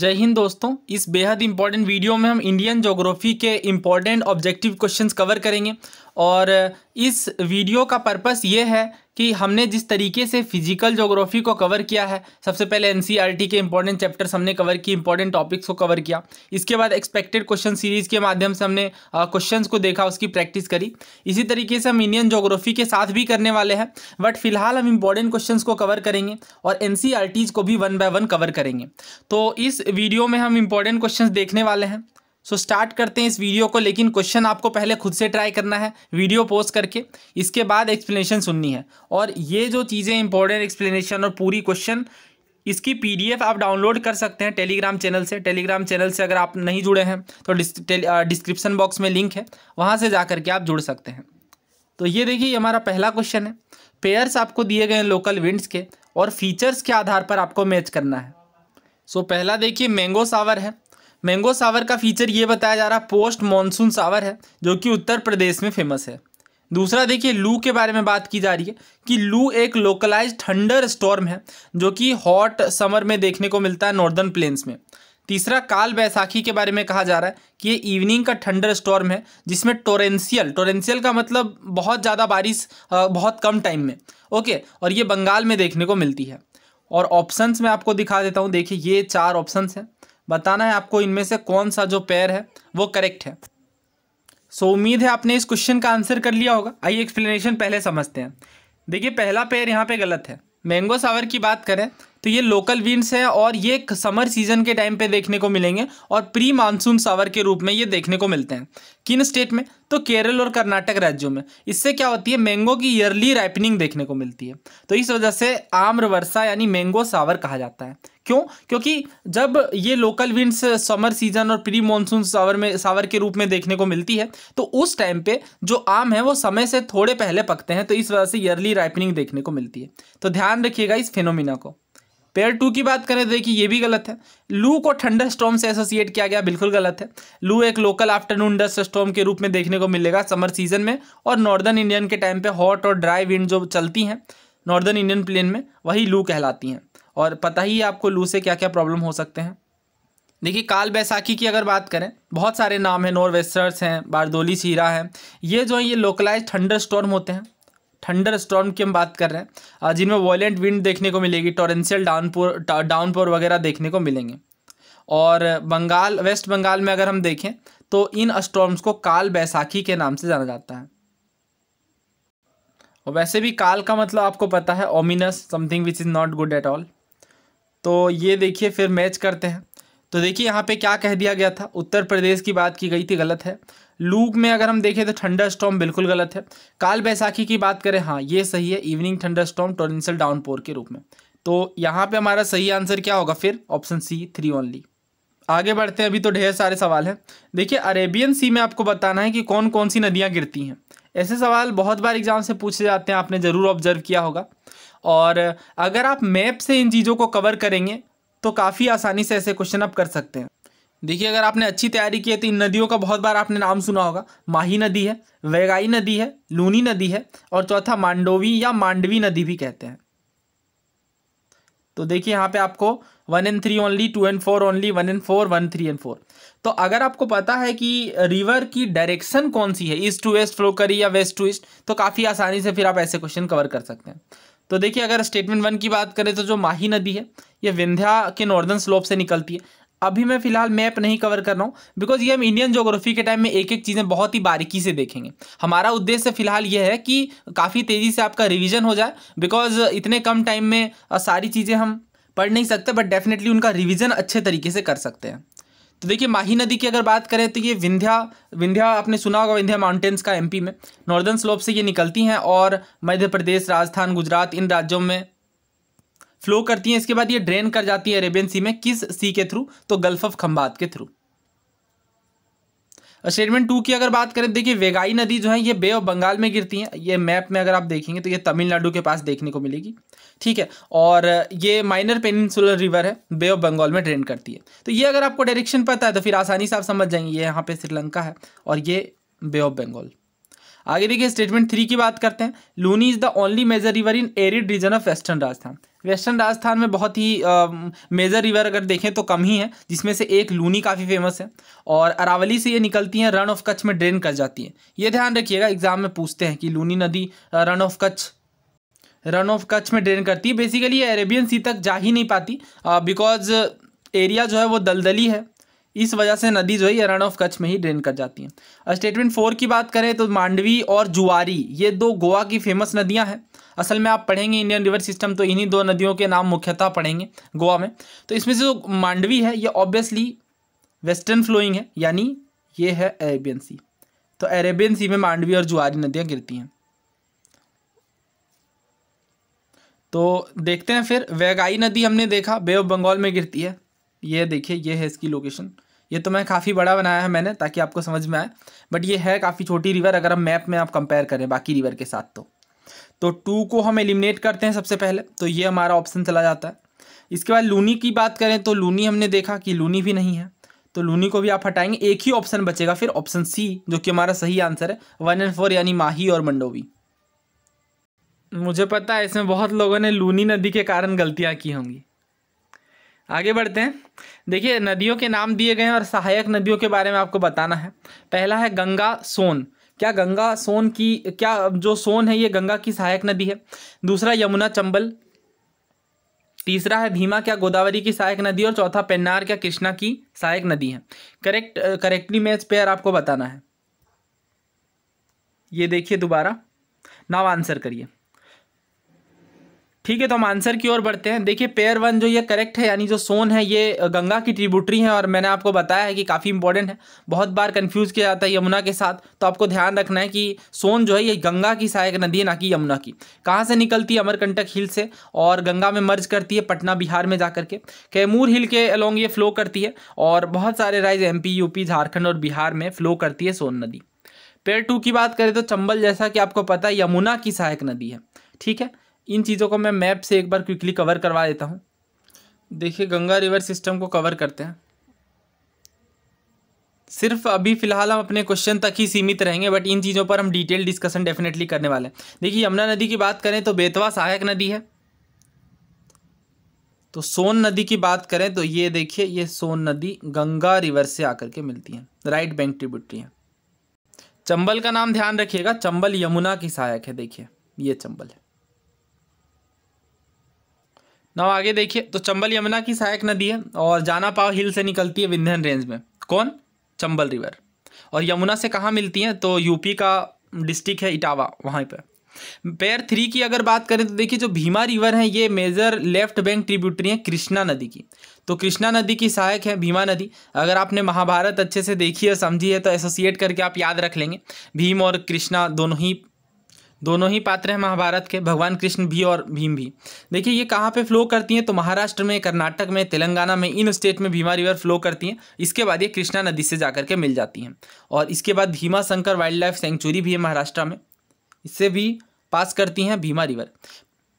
जय हिंद दोस्तों इस बेहद इंपॉर्टेंट वीडियो में हम इंडियन जोग्राफी के इंपॉर्टेंट ऑब्जेक्टिव क्वेश्चंस कवर करेंगे और इस वीडियो का पर्पस ये है कि हमने जिस तरीके से फिजिकल जोग्राफी को कवर किया है सबसे पहले एन e के इंपॉर्टेंट चैप्टर्स हमने कवर किए इंपॉर्टेंट टॉपिक्स को कवर किया इसके बाद एक्सपेक्टेड क्वेश्चन सीरीज के माध्यम से हमने क्वेश्चन को देखा उसकी प्रैक्टिस करी इसी तरीके से हम इंडियन जोग्राफी के साथ भी करने वाले हैं बट फिलहाल हम इंपॉर्टेंट क्वेश्चन को कवर करेंगे और एन e को भी वन बाय वन कवर करेंगे तो इस वीडियो में हम इंपॉर्टेंट क्वेश्चन देखने वाले हैं सो so, स्टार्ट करते हैं इस वीडियो को लेकिन क्वेश्चन आपको पहले खुद से ट्राई करना है वीडियो पोस्ट करके इसके बाद एक्सप्लेनेशन सुननी है और ये जो चीज़ें इंपॉर्टेंट एक्सप्लेनेशन और पूरी क्वेश्चन इसकी पीडीएफ आप डाउनलोड कर सकते हैं टेलीग्राम चैनल से टेलीग्राम चैनल से अगर आप नहीं जुड़े हैं तो डिस्क्रिप्शन बॉक्स में लिंक है वहाँ से जा करके आप जुड़ सकते हैं तो ये देखिए हमारा पहला क्वेश्चन है पेयर्स आपको दिए गए हैं लोकल विंड्स के और फीचर्स के आधार पर आपको मैच करना है सो पहला देखिए मैंगो सावर है मैंगो सावर का फीचर ये बताया जा रहा पोस्ट मानसून सावर है जो कि उत्तर प्रदेश में फेमस है दूसरा देखिए लू के बारे में बात की जा रही है कि लू एक लोकलाइज थंडर स्टॉर्म है जो कि हॉट समर में देखने को मिलता है नॉर्दर्न प्लेन्स में तीसरा काल बैसाखी के बारे में कहा जा रहा है कि ये इवनिंग का थंडर स्टॉर्म है जिसमें टोरेंशियल टोरेंशियल का मतलब बहुत ज़्यादा बारिश बहुत कम टाइम में ओके और ये बंगाल में देखने को मिलती है और ऑप्शंस में आपको दिखा देता हूँ देखिए ये चार ऑप्शंस हैं बताना है आपको इनमें से कौन सा जो पेयर है वो करेक्ट है सो so, उम्मीद है आपने इस क्वेश्चन का आंसर कर लिया होगा आइए एक्सप्लेनेशन पहले समझते हैं देखिए पहला पेयर यहाँ पे गलत है मैंगो सावर की बात करें तो ये लोकल विंड्स है और ये समर सीजन के टाइम पे देखने को मिलेंगे और प्री मानसून सावर के रूप में ये देखने को मिलते हैं किन स्टेट में तो केरल और कर्नाटक राज्यों में इससे क्या होती है मैंगो की ईयरली राइपनिंग देखने को मिलती है तो इस वजह से आम्र वर्षा यानी मैंगो सावर कहा जाता है क्यों क्योंकि जब ये लोकल विंड्स समर सीजन और प्री मानसून सावर में सावर के रूप में देखने को मिलती है तो उस टाइम पे जो आम है वो समय से थोड़े पहले पकते हैं तो इस वजह से ईयरली राइपनिंग देखने को मिलती है तो ध्यान रखिएगा इस फिनोमिना को पेयर टू की बात करें तो देखिए ये भी गलत है लू को ठंडर स्टॉम से एसोसिएट किया गया बिल्कुल गलत है लू एक लोकल आफ्टरनून डस्ट स्टॉम के रूप में देखने को मिलेगा समर सीजन में और नॉर्दर्न इंडियन के टाइम पे हॉट और ड्राई विंड जो चलती हैं नॉर्दर्न इंडियन प्लेन में वही लू कहलाती हैं और पता ही आपको लू से क्या क्या प्रॉब्लम हो सकते हैं देखिए काल बैसाखी की अगर बात करें बहुत सारे नाम हैं नॉर्वेस्टर्स हैं बारदोली सीरा हैं ये जो है ये लोकलाइज ठंडर स्टॉर्म होते हैं थंडर स्टॉर्म की हम बात कर रहे हैं जिनमें वॉयलेंट विंड देखने को मिलेगी टोरेंशियल डाउनपोर डाउनपोर वगैरह देखने को मिलेंगे और बंगाल वेस्ट बंगाल में अगर हम देखें तो इन स्टॉर्म्स को काल बैसाखी के नाम से जाना जाता है और वैसे भी काल का मतलब आपको पता है ominous something which is not good at all तो ये देखिए फिर मैच करते हैं तो देखिए यहाँ पे क्या कह दिया गया था उत्तर प्रदेश की बात की गई थी गलत है लूक में अगर हम देखें तो ठंडा स्टॉम बिल्कुल गलत है काल बैसाखी की बात करें हाँ ये सही है इवनिंग ठंडा स्टॉम टोरेंशियल डाउनपोर के रूप में तो यहाँ पे हमारा सही आंसर क्या होगा फिर ऑप्शन सी थ्री ओनली आगे बढ़ते हैं अभी तो ढेर सारे सवाल हैं देखिए अरेबियन सी में आपको बताना है कि कौन कौन सी नदियाँ गिरती हैं ऐसे सवाल बहुत बार एग्जाम से पूछे जाते हैं आपने ज़रूर ऑब्जर्व किया होगा और अगर आप मैप से इन चीज़ों को कवर करेंगे तो काफ़ी आसानी से ऐसे क्वेश्चन आप कर सकते हैं देखिए अगर आपने अच्छी तैयारी की है तो इन नदियों का बहुत बार आपने नाम सुना होगा माही नदी है वेगाई नदी है लूनी नदी है और चौथा मांडोवी या मांडवी नदी भी कहते हैं तो देखिए यहाँ पे आपको one and three only two and four only one and four one three and four तो अगर आपको पता है कि रिवर की डायरेक्शन कौन सी है ईस्ट टू वेस्ट फ्लो करी या वेस्ट टू ईस्ट तो काफ़ी आसानी से फिर आप ऐसे क्वेश्चन कवर कर सकते हैं तो देखिए अगर स्टेटमेंट वन की बात करें तो जो माही नदी है ये विंध्या के नॉर्दर्न स्लोप से निकलती है अभी मैं फिलहाल मैप नहीं कवर कर रहा हूँ बिकॉज ये हम इंडियन जोग्राफी के टाइम में एक एक चीज़ें बहुत ही बारीकी से देखेंगे हमारा उद्देश्य फिलहाल ये है कि काफ़ी तेज़ी से आपका रिविज़न हो जाए बिकॉज इतने कम टाइम में सारी चीज़ें हम पढ़ नहीं सकते बट डेफिनेटली उनका रिविज़न अच्छे तरीके से कर सकते हैं तो देखिए माही नदी की अगर बात करें तो ये विंध्या विंध्या आपने सुना होगा विंध्या माउंटेन्स का एमपी में नॉर्दर्न स्लोप से ये निकलती हैं और मध्य प्रदेश राजस्थान गुजरात इन राज्यों में फ्लो करती हैं इसके बाद ये ड्रेन कर जाती है अरेबियन सी में किस सी के थ्रू तो गल्फ ऑफ खम्बात के थ्रू स्टेटमेंट टू की अगर बात करें तो देखिए वेगाई नदी जो है ये बे ऑफ बंगाल में गिरती है ये मैप में अगर आप देखेंगे तो ये तमिलनाडु के पास देखने को मिलेगी ठीक है और ये माइनर पेनिनसुलर रिवर है बे ऑफ बंगाल में ड्रेन करती है तो ये अगर आपको डायरेक्शन पता है तो फिर आसानी से आप समझ जाएंगे ये यहाँ पे श्रीलंका है और ये बे ऑफ बंगाल आगे देखिए स्टेटमेंट थ्री की बात करते हैं Luni is the only major river in arid region of western Rajasthan western Rajasthan में बहुत ही मेजर रिवर अगर देखें तो कम ही है जिसमें से एक लूनी काफ़ी फेमस है और अरावली से ये निकलती हैं रन ऑफ कच्छ में ड्रेन कर जाती है ये ध्यान रखिएगा एग्जाम में पूछते हैं कि लूनी नदी रन ऑफ कच्छ रन ऑफ कच्छ में ड्रेन करती है बेसिकली ये अरेबियन सी तक जा ही नहीं पाती बिकॉज एरिया uh, जो है वो दलदली है इस वजह से नदी जो है ये रन ऑफ कच्छ में ही ड्रेन कर जाती हैं स्टेटमेंट फोर की बात करें तो मांडवी और जुआरी ये दो गोवा की फेमस नदियां हैं असल में आप पढ़ेंगे इंडियन रिवर सिस्टम तो इन्हीं दो नदियों के नाम मुख्यतः पढ़ेंगे गोवा में तो इसमें से जो मांडवी है ये ऑब्वियसली वेस्टर्न फ्लोइंग है यानी ये है अरेबियन सी तो अरेबियन सी में मांडवी और जुआरी नदियाँ गिरती हैं तो देखते हैं फिर वैगाई नदी हमने देखा बे ऑफ बंगाल में गिरती है ये देखिए ये है इसकी लोकेशन ये तो मैं काफ़ी बड़ा बनाया है मैंने ताकि आपको समझ में आए बट ये है काफ़ी छोटी रिवर अगर हम मैप में आप कंपेयर करें बाकी रिवर के साथ तो तो टू को हम एलिमिनेट करते हैं सबसे पहले तो ये हमारा ऑप्शन चला जाता है इसके बाद लूनी की बात करें तो लूनी हमने देखा कि लूनी भी नहीं है तो लूनी को भी आप हटाएंगे एक ही ऑप्शन बचेगा फिर ऑप्शन सी जो कि हमारा सही आंसर है वन एंड फोर यानी माही और मंडोवी मुझे पता है इसमें बहुत लोगों ने लूनी नदी के कारण गलतियाँ की होंगी आगे बढ़ते हैं देखिए नदियों के नाम दिए गए हैं और सहायक नदियों के बारे में आपको बताना है पहला है गंगा सोन क्या गंगा सोन की क्या जो सोन है ये गंगा की सहायक नदी है दूसरा यमुना चंबल तीसरा है भीमा क्या गोदावरी की सहायक नदी और चौथा पेन्नार क्या कृष्णा की सहायक नदी है करेक्ट करेक्टली मैच पेयर आपको बताना है ये देखिए दोबारा नाव आंसर करिए ठीक है तो हम आंसर की ओर बढ़ते हैं देखिए पेयर वन जो ये करेक्ट है यानी जो सोन है ये गंगा की ट्रिब्यूटरी है और मैंने आपको बताया है कि काफ़ी इंपॉर्टेंट है बहुत बार कंफ्यूज किया जाता है यमुना के साथ तो आपको ध्यान रखना है कि सोन जो है ये गंगा की सहायक नदी है ना कि यमुना की कहाँ से निकलती है अमरकंटक हिल से और गंगा में मर्ज करती है पटना बिहार में जा के कैमूर हिल के अलोंग ये फ्लो करती है और बहुत सारे राइज एम यूपी झारखंड और बिहार में फ्लो करती है सोन नदी पेयर टू की बात करें तो चंबल जैसा कि आपको पता है यमुना की सहायक नदी है ठीक है इन चीज़ों को मैं मैप से एक बार क्विकली कवर करवा देता हूँ देखिए गंगा रिवर सिस्टम को कवर करते हैं सिर्फ अभी फ़िलहाल हम अपने क्वेश्चन तक ही सीमित रहेंगे बट इन चीज़ों पर हम डिटेल डिस्कशन डेफिनेटली करने वाले हैं देखिए यमुना नदी की बात करें तो बेतवा सहायक नदी है तो सोन नदी की बात करें तो ये देखिए ये सोन नदी गंगा रिवर से आकर के मिलती है राइट बैंक ट्रिब्यूटरी है चंबल का नाम ध्यान रखिएगा चंबल यमुना की सहायक है देखिए ये चंबल है नाउ आगे देखिए तो चंबल यमुना की सहायक नदी है और जाना पाव हिल से निकलती है विंध्यन रेंज में कौन चंबल रिवर और यमुना से कहाँ मिलती हैं तो यूपी का डिस्ट्रिक्ट है इटावा वहाँ पर पेयर थ्री की अगर बात करें तो देखिए जो भीमा रिवर है ये मेजर लेफ्ट बैंक ट्रिब्यूटरी है कृष्णा नदी की तो कृष्णा नदी की सहायक है भीमा नदी अगर आपने महाभारत अच्छे से देखी है समझी है तो एसोसिएट करके आप याद रख लेंगे भीम और कृष्णा दोनों ही दोनों ही पात्र हैं महाभारत के भगवान कृष्ण भी और भीम भी देखिए ये कहाँ पे फ्लो करती हैं तो महाराष्ट्र में कर्नाटक में तेलंगाना में इन स्टेट में भीमा रिवर फ्लो करती हैं इसके बाद ये कृष्णा नदी से जाकर के मिल जाती हैं और इसके बाद Bhimashankar wildlife sanctuary भी है महाराष्ट्र में इससे भी पास करती हैं भीमा रिवर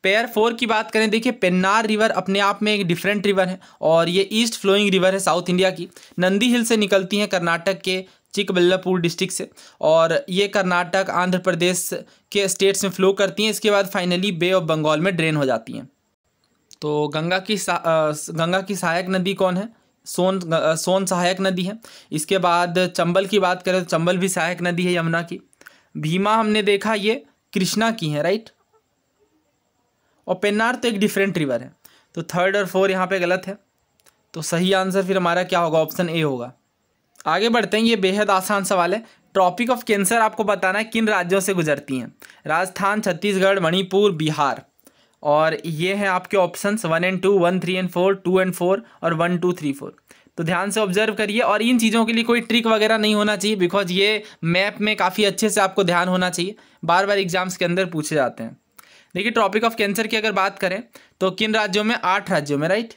पेयर फोर की बात करें देखिए पेन्नार रिवर अपने आप में एक डिफरेंट रिवर है और ये ईस्ट फ्लोइंग रिवर है साउथ इंडिया की नंदी हिल से निकलती हैं कर्नाटक के चिकबल्लापुर डिस्ट्रिक्ट से और ये कर्नाटक आंध्र प्रदेश के स्टेट्स में फ्लो करती हैं इसके बाद फाइनली बे ऑफ बंगाल में ड्रेन हो जाती हैं तो गंगा की सा, गंगा की सहायक नदी कौन है सोन सोन सहायक नदी है इसके बाद चंबल की बात करें तो चंबल भी सहायक नदी है यमुना की भीमा हमने देखा ये कृष्णा की है राइट और पेन्नार तो एक डिफरेंट रिवर है तो थर्ड और फोर यहाँ पे गलत है तो सही आंसर फिर हमारा क्या होगा ऑप्शन ए होगा आगे बढ़ते हैं ये बेहद आसान सवाल है ट्रॉपिक ऑफ कैंसर आपको बताना है किन राज्यों से गुजरती हैं राजस्थान छत्तीसगढ़ मणिपुर बिहार और ये हैं आपके options one and two one three and four two and four और वन टू थ्री फोर तो ध्यान से ऑब्जर्व करिए और इन चीज़ों के लिए कोई ट्रिक वगैरह नहीं होना चाहिए बिकॉज ये मैप में काफ़ी अच्छे से आपको ध्यान होना चाहिए बार बार एग्जाम्स के अंदर पूछे जाते हैं देखिए ट्रॉपिक ऑफ कैंसर की अगर बात करें तो किन राज्यों में आठ राज्यों में राइट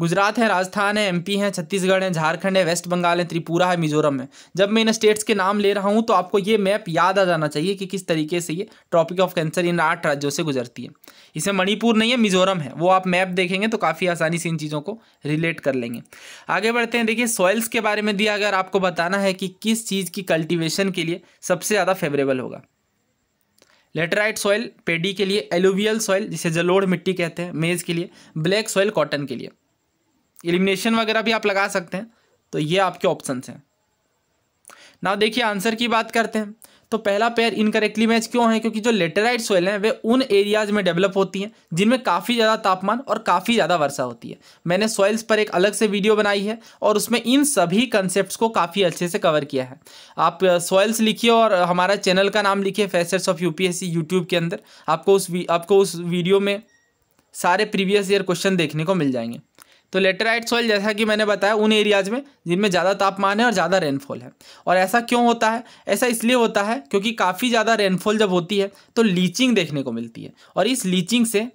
गुजरात है राजस्थान है एमपी है छत्तीसगढ़ है झारखंड है वेस्ट बंगाल है त्रिपुरा है मिजोरम है जब मैं इन स्टेट्स के नाम ले रहा हूँ तो आपको ये मैप याद आ जाना चाहिए कि किस तरीके से ये ट्रॉपिक ऑफ कैंसर इन आठ राज्यों से गुजरती है इसे मणिपुर नहीं है मिजोरम है वो आप मैप देखेंगे तो काफ़ी आसानी से इन चीज़ों को रिलेट कर लेंगे आगे बढ़ते हैं देखिए सॉइल्स के बारे में दिया अगर आपको बताना है कि किस चीज़ की कल्टिवेशन के लिए सबसे ज़्यादा फेवरेबल होगा लेटराइट सॉइल पेडी के लिए एलुवियल सॉइल जिसे जलोड़ मिट्टी कहते हैं मेज़ के लिए ब्लैक सॉइल कॉटन के लिए एलिमिनेशन वगैरह भी आप लगा सकते हैं तो ये आपके ऑप्शन हैं ना देखिए आंसर की बात करते हैं तो पहला पेयर इनकरेक्टली मैच क्यों है क्योंकि जो लेटेराइट सोयल हैं वे उन एरियाज में डेवलप होती हैं जिनमें काफ़ी ज़्यादा तापमान और काफ़ी ज़्यादा वर्षा होती है मैंने सॉइल्स पर एक अलग से वीडियो बनाई है और उसमें इन सभी कंसेप्ट को काफ़ी अच्छे से कवर किया है आप सॉइल्स लिखिए और हमारा चैनल का नाम लिखिए facets of U P YouTube के अंदर आपको उस आपको उस वीडियो में सारे प्रीवियस ईयर क्वेश्चन देखने को मिल जाएंगे तो लेटेराइट सॉइल जैसा कि मैंने बताया उन एरियाज़ में जिनमें ज़्यादा तापमान है और ज़्यादा रेनफॉल है और ऐसा क्यों होता है ऐसा इसलिए होता है क्योंकि काफ़ी ज़्यादा रेनफॉल जब होती है तो लीचिंग देखने को मिलती है और इस लीचिंग से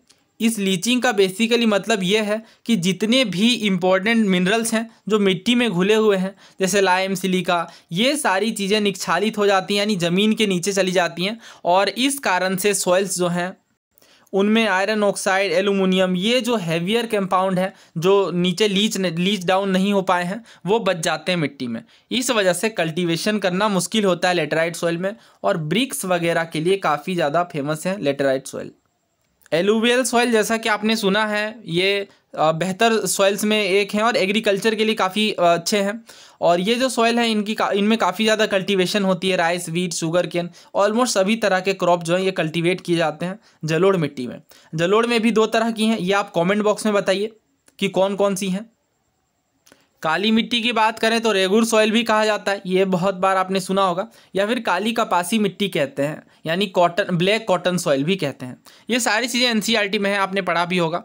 इस लीचिंग का बेसिकली मतलब ये है कि जितने भी इम्पॉर्टेंट मिनरल्स हैं जो मिट्टी में घुले हुए हैं जैसे लाइम सिलिका ये सारी चीज़ें निक्षालित हो जाती हैं यानी ज़मीन के नीचे चली जाती हैं और इस कारण से सॉइल्स जो हैं उनमें आयरन ऑक्साइड एलुमिनियम ये जो हैवियर कंपाउंड हैं जो नीचे लीच लीच डाउन नहीं हो पाए हैं वो बच जाते हैं मिट्टी में इस वजह से कल्टीवेशन करना मुश्किल होता है लेटराइट सॉइल में और ब्रिक्स वगैरह के लिए काफ़ी ज़्यादा फेमस हैं लेटराइट सॉइल एलुवियल सॉइल जैसा कि आपने सुना है ये बेहतर सॉइल्स में एक हैं और एग्रीकल्चर के लिए काफ़ी अच्छे हैं और ये जो सॉइल है इनकी का, इनमें काफ़ी ज़्यादा कल्टीवेशन होती है rice wheat sugarcane almost सभी तरह के क्रॉप जो हैं ये कल्टीवेट किए जाते हैं जलोड़ मिट्टी में जलोड़ में भी दो तरह की हैं ये आप कमेंट बॉक्स में बताइए कि कौन कौन सी हैं काली मिट्टी की बात करें तो रेगुर सॉइल भी कहा जाता है ये बहुत बार आपने सुना होगा या फिर काली कपासी मिट्टी कहते हैं यानी कॉटन ब्लैक कॉटन सॉइल भी कहते हैं ये सारी चीज़ें एन e में है आपने पढ़ा भी होगा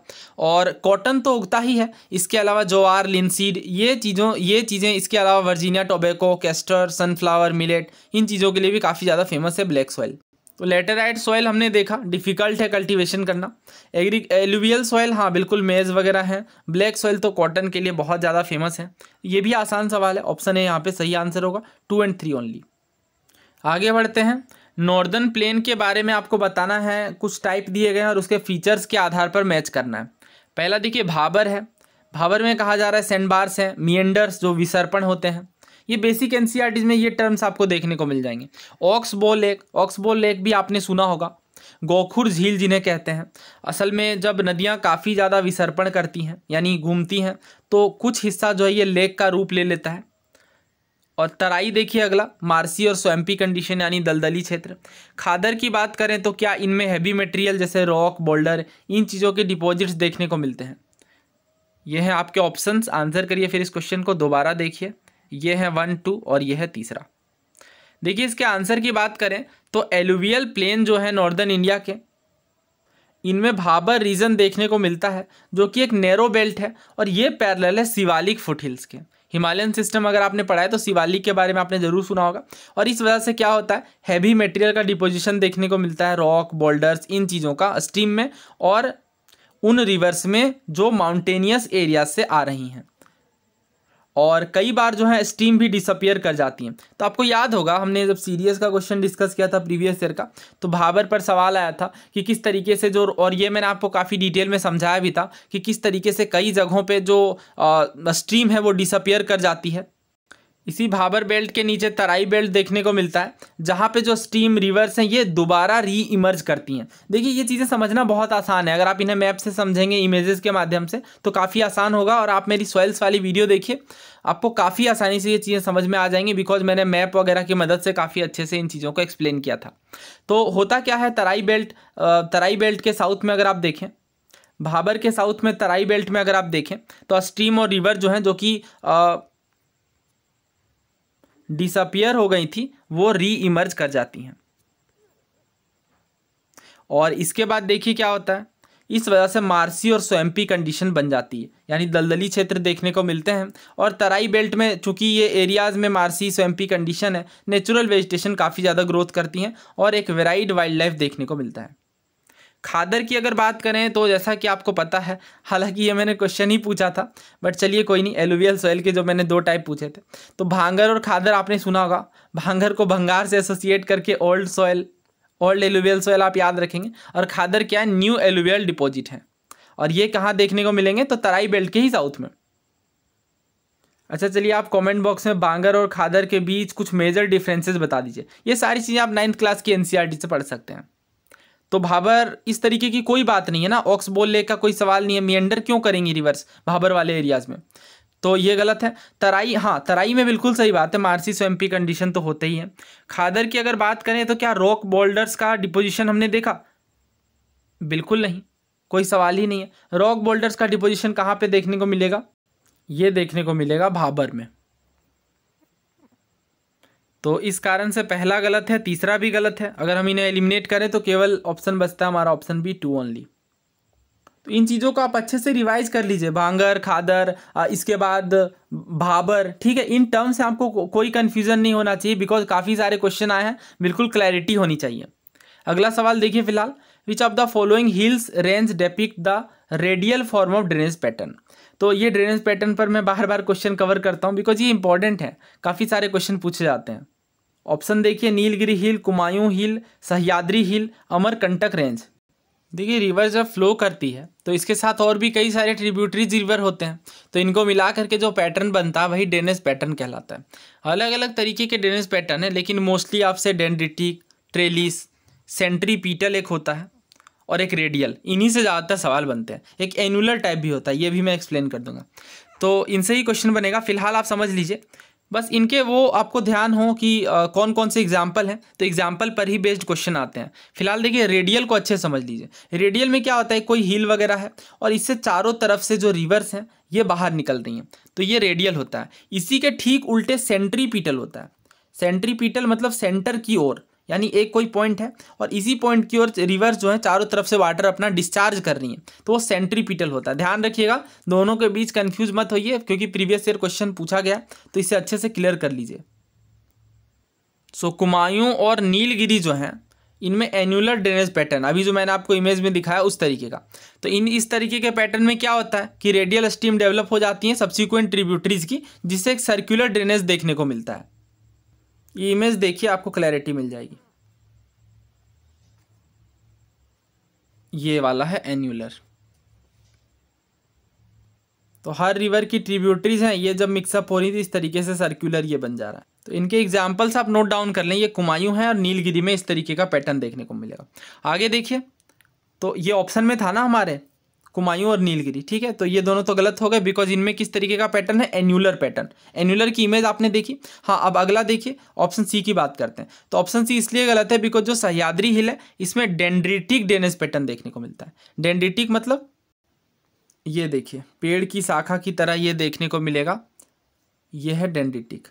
और कॉटन तो उगता ही है इसके अलावा जोवार लिनसीड ये चीज़ों ये चीज़ें इसके अलावा Virginia tobacco castor sunflower millet इन चीज़ों के लिए भी काफ़ी ज़्यादा फेमस है ब्लैक सॉइल तो लेटेराइट सॉइल हमने देखा डिफ़िकल्ट है कल्टीवेशन करना एग्री एलुवियल सॉइल हाँ बिल्कुल मेज वगैरह है ब्लैक सॉइल तो कॉटन के लिए बहुत ज़्यादा फेमस है ये भी आसान सवाल है ऑप्शन है यहाँ पे सही आंसर होगा टू एंड थ्री ओनली आगे बढ़ते हैं नॉर्दर्न प्लेन के बारे में आपको बताना है कुछ टाइप दिए गए हैं और उसके फीचर्स के आधार पर मैच करना है पहला देखिए भाबर है भाबर में कहा जा रहा है सेंडबार्स हैं मियंडर्स जो विसर्पण होते हैं ये बेसिक एन e में ये टर्म्स आपको देखने को मिल जाएंगे ऑक्सबो लेक ऑक्सबो लेक भी आपने सुना होगा गोखुर झील जिन्हें कहते हैं असल में जब नदियां काफ़ी ज़्यादा विसर्पण करती हैं यानी घूमती हैं तो कुछ हिस्सा जो है ये लेक का रूप ले लेता है और तराई देखिए अगला मार्सी और स्वैम्पी कंडीशन यानी दलदली क्षेत्र खादर की बात करें तो क्या इनमें हैवी मटेरियल जैसे रॉक बोल्डर इन चीज़ों के डिपॉजिट्स देखने को मिलते हैं ये हैं आपके ऑप्शंस आंसर करिए फिर इस क्वेश्चन को दोबारा देखिए ये है वन टू और ये है तीसरा देखिए इसके आंसर की बात करें तो एलुवियल प्लेन जो है नॉर्दर्न इंडिया के इनमें भाबर रीजन देखने को मिलता है जो कि एक नैरो बेल्ट है और ये पैरल है शिवालिक फुट हिल्स के हिमालयन सिस्टम अगर आपने पढ़ा है तो शिवालिक के बारे में आपने ज़रूर सुना होगा और इस वजह से क्या होता है हैवी मटेरियल का डिपोजिशन देखने को मिलता है रॉक बोल्डर्स इन चीज़ों का स्टीम में और उन रिवर्स में जो माउंटेनियस एरियाज से आ रही हैं और कई बार जो है स्टीम भी डिसअपियर कर जाती हैं तो आपको याद होगा हमने जब सीरियस का क्वेश्चन डिस्कस किया था प्रीवियस ईयर का तो भाबर पर सवाल आया था कि किस तरीके से जो और ये मैंने आपको काफ़ी डिटेल में समझाया भी था कि किस तरीके से कई जगहों पे जो आ, स्ट्रीम है वो डिसअपियर कर जाती है इसी भाबर बेल्ट के नीचे तराई बेल्ट देखने को मिलता है जहाँ पे जो स्टीम रिवर्स हैं ये दोबारा री इमर्ज करती हैं देखिए ये चीज़ें समझना बहुत आसान है अगर आप इन्हें मैप से समझेंगे इमेजेस के माध्यम से तो काफ़ी आसान होगा और आप मेरी सॉइल्स वाली वीडियो देखिए आपको काफ़ी आसानी से ये चीज़ें समझ में आ जाएंगी बिकॉज मैंने मैप वगैरह की मदद से काफ़ी अच्छे से इन चीज़ों को एक्सप्लेन किया था तो होता क्या है तराई बेल्ट तराई बेल्ट के साउथ में अगर आप देखें भाबर के साउथ में तराई बेल्ट में अगर आप देखें तो स्ट्रीम और रिवर जो हैं जो कि डिसअपियर हो गई थी वो री इमर्ज कर जाती हैं और इसके बाद देखिए क्या होता है इस वजह से मार्सी और स्वयंपी कंडीशन बन जाती है यानी दलदली क्षेत्र देखने को मिलते हैं और तराई बेल्ट में चूंकि ये एरियाज़ में मार्सी स्वयंपी कंडीशन है नेचुरल वेजिटेशन काफ़ी ज़्यादा ग्रोथ करती हैं और एक वेराइड वाइल्ड लाइफ देखने को मिलता है खादर की अगर बात करें तो जैसा कि आपको पता है हालांकि ये मैंने क्वेश्चन ही पूछा था बट चलिए कोई नहीं एलुवियल सॉइल के जो मैंने दो टाइप पूछे थे तो भांगर और खादर आपने सुना होगा भांगर को भंगार से एसोसिएट करके old soil old alluvial soil आप याद रखेंगे और खादर क्या है न्यू एलुवियल डिपोजिट है और ये कहाँ देखने को मिलेंगे तो तराई बेल्ट के ही साउथ में अच्छा चलिए आप कमेंट बॉक्स में बांगर और खादर के बीच कुछ मेजर डिफरेंसेस बता दीजिए ये सारी चीज़ें आप नाइन्थ क्लास की एनसीईआरटी e से पढ़ सकते हैं तो भाबर इस तरीके की कोई बात नहीं है ना ऑक्स बोल लेक का कोई सवाल नहीं है मियंडर क्यों करेंगी रिवर्स भाबर वाले एरियाज में तो ये गलत है तराई हाँ तराई में बिल्कुल सही बात है मार्सी स्वयं पी कंडीशन तो होते ही है खादर की अगर बात करें तो क्या रॉक बोल्डर्स का डिपोजिशन हमने देखा बिल्कुल नहीं कोई सवाल ही नहीं है रॉक बोल्डर्स का डिपोजिशन कहाँ पे देखने को मिलेगा ये देखने को मिलेगा भाबर में तो इस कारण से पहला गलत है तीसरा भी गलत है अगर हम इन्हें एलिमिनेट करें तो केवल ऑप्शन बचता है हमारा ऑप्शन बी टू ओनली तो इन चीज़ों को आप अच्छे से रिवाइज कर लीजिए भांगर खादर इसके बाद भाबर ठीक है इन टर्म से आपको को, कोई कन्फ्यूज़न नहीं होना चाहिए बिकॉज काफ़ी सारे क्वेश्चन आए हैं बिल्कुल क्लैरिटी होनी चाहिए अगला सवाल देखिए फिलहाल which of the following hills range depict the radial form of drainage pattern तो ये ड्रेनेज पैटर्न पर मैं बार बार क्वेश्चन कवर करता हूँ बिकॉज ये इंपॉर्टेंट है काफ़ी सारे क्वेश्चन पूछे जाते हैं ऑप्शन देखिए Nilgiri hill Kumaon hill Sahyadri hill Amarkantak range देखिए रिवर जब फ्लो करती है तो इसके साथ और भी कई सारे ट्रिब्यूटरीज रिवर होते हैं तो इनको मिला करके जो पैटर्न बनता है वही ड्रेनेज पैटर्न कहलाता है अलग अलग तरीके के ड्रेनेज पैटर्न है लेकिन मोस्टली आपसे डेंडिटिक ट्रेलिस सेंट्री पीटल एक होता है और एक रेडियल इन्हीं से ज़्यादातर सवाल बनते हैं एक एनुलर टाइप भी होता है ये भी मैं एक्सप्लेन कर दूंगा तो इनसे ही क्वेश्चन बनेगा फिलहाल आप समझ लीजिए बस इनके वो आपको ध्यान हो कि आ, कौन कौन से एग्जाम्पल हैं तो एग्जाम्पल पर ही बेस्ड क्वेश्चन आते हैं फिलहाल देखिए रेडियल को अच्छे समझ लीजिए रेडियल में क्या होता है कोई हिल वगैरह है और इससे चारों तरफ से जो रिवर्स हैं ये बाहर निकल रही हैं तो ये रेडियल होता है इसी के ठीक उल्टे सेंट्री होता है सेंट्री मतलब सेंटर की ओर यानी एक कोई पॉइंट है और इसी पॉइंट की ओर रिवर्स जो है चारों तरफ से वाटर अपना डिस्चार्ज कर रही है तो वो सेंट्रीपिटल होता है ध्यान रखिएगा दोनों के बीच कन्फ्यूज मत होइए क्योंकि प्रीवियस ईयर क्वेश्चन पूछा गया तो इसे अच्छे से क्लियर कर लीजिए सो so, कुमायूं और नीलगिरी जो हैं इनमें एन्यूलर ड्रेनेज पैटर्न अभी जो मैंने आपको इमेज में दिखाया उस तरीके का तो इन इस तरीके के पैटर्न में क्या होता है कि रेडियल स्टीम डेवलप हो जाती है सब्सिक्वेंट ट्रिब्यूटरीज की जिससे एक सर्कुलर ड्रेनेज देखने को मिलता है ये इमेज देखिए आपको क्लैरिटी मिल जाएगी ये वाला है एन्यूलर तो हर रिवर की ट्रिब्यूटरीज हैं ये जब मिक्सअप हो रही थी तो इस तरीके से सर्कुलर ये बन जा रहा है तो इनके एग्जाम्पल्स आप नोट डाउन कर लें ये कुमायूं हैं और नीलगिरी में इस तरीके का पैटर्न देखने को मिलेगा आगे देखिए तो ये ऑप्शन में था ना हमारे कुमायूं और नीलगिरी ठीक है तो ये दोनों तो गलत हो गए बिकॉज इनमें किस तरीके का पैटर्न है एन्यूलर पैटर्न एन्यूलर की इमेज आपने देखी हाँ अब अगला देखिए ऑप्शन सी की बात करते हैं तो ऑप्शन सी इसलिए गलत है बिकॉज जो सहयाद्री हिल है इसमें डेंड्रिटिक डेनेज पैटर्न देखने को मिलता है डेंड्रिटिक मतलब ये देखिए पेड़ की शाखा की तरह ये देखने को मिलेगा ये है डेंड्रिटिक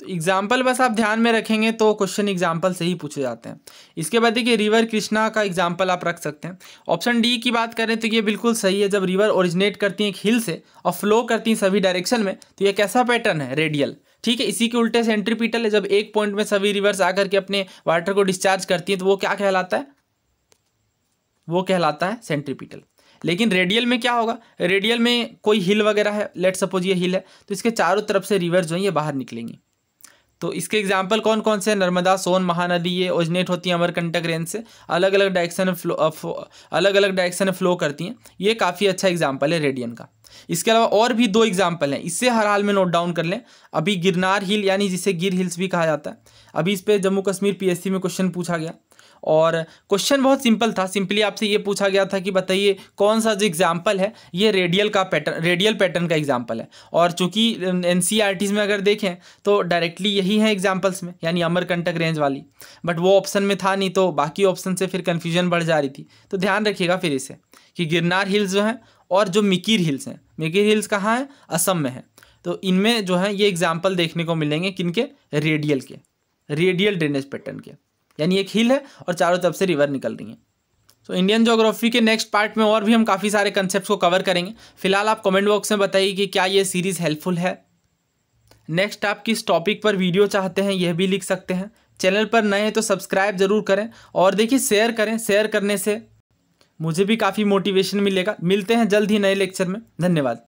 तो एग्जाम्पल बस आप ध्यान में रखेंगे तो क्वेश्चन एग्जाम्पल से ही पूछे जाते हैं इसके बाद देखिए रिवर कृष्णा का एग्जाम्पल आप रख सकते हैं ऑप्शन डी की बात करें तो ये बिल्कुल सही है जब रिवर ओरिजिनेट करती है एक हिल से और फ्लो करती हैं सभी डायरेक्शन में तो ये कैसा पैटर्न है रेडियल ठीक है इसी के उल्टे सेंट्रीपिटल है जब एक पॉइंट में सभी रिवर्स आकर के अपने वाटर को डिस्चार्ज करती है तो वो क्या कहलाता है वो कहलाता है सेंट्रीपिटल लेकिन रेडियल में क्या होगा रेडियल में कोई हिल वगैरह है लेट सपोज ये हिल है तो इसके चारों तरफ से रिवर्स जो है ये बाहर निकलेंगी तो इसके एग्जाम्पल कौन कौन से नर्मदा सोन महानदी ये ओजनेट होती हैं अमरकंटक रेंज से अलग अलग डायरेक्शन फ्लो अलग अलग डायरेक्शन फ्लो करती हैं ये काफ़ी अच्छा एग्जाम्पल है रेडियन का इसके अलावा और भी दो एग्जाम्पल हैं इससे हर हाल में नोट डाउन कर लें अभी गिरनार हिल यानी जिसे गिर हिल्स भी कहा जाता है अभी इस पर जम्मू कश्मीर पी में क्वेश्चन पूछा गया और क्वेश्चन बहुत सिंपल था सिंपली आपसे ये पूछा गया था कि बताइए कौन सा जो एग्जाम्पल है ये रेडियल का पैटर्न रेडियल पैटर्न का एग्जाम्पल है और चूंकि एन e में अगर देखें तो डायरेक्टली यही है एग्जाम्पल्स में यानी अमरकंटक रेंज वाली बट वो ऑप्शन में था नहीं तो बाकी ऑप्शन से फिर कन्फ्यूजन बढ़ जा रही थी तो ध्यान रखिएगा फिर इसे कि गिरनार हिल्स जो हैं और जो मिकीर हिल्स हैं मिकीर हिल्स कहाँ हैं असम में है तो इनमें जो है ये एग्जाम्पल देखने को मिलेंगे किनके रेडियल के रेडियल ड्रेनेज पैटर्न के यानी एक हिल है और चारों तरफ से रिवर निकल रही है तो इंडियन जोग्राफी के नेक्स्ट पार्ट में और भी हम काफ़ी सारे कंसेप्ट को कवर करेंगे फिलहाल आप कमेंट बॉक्स में बताइए कि क्या ये सीरीज़ हेल्पफुल है नेक्स्ट आप किस टॉपिक पर वीडियो चाहते हैं यह भी लिख सकते हैं चैनल पर नए हैं तो सब्सक्राइब जरूर करें और देखिए शेयर करें शेयर करने से मुझे भी काफ़ी मोटिवेशन मिलेगा मिलते हैं जल्द ही नए लेक्चर में धन्यवाद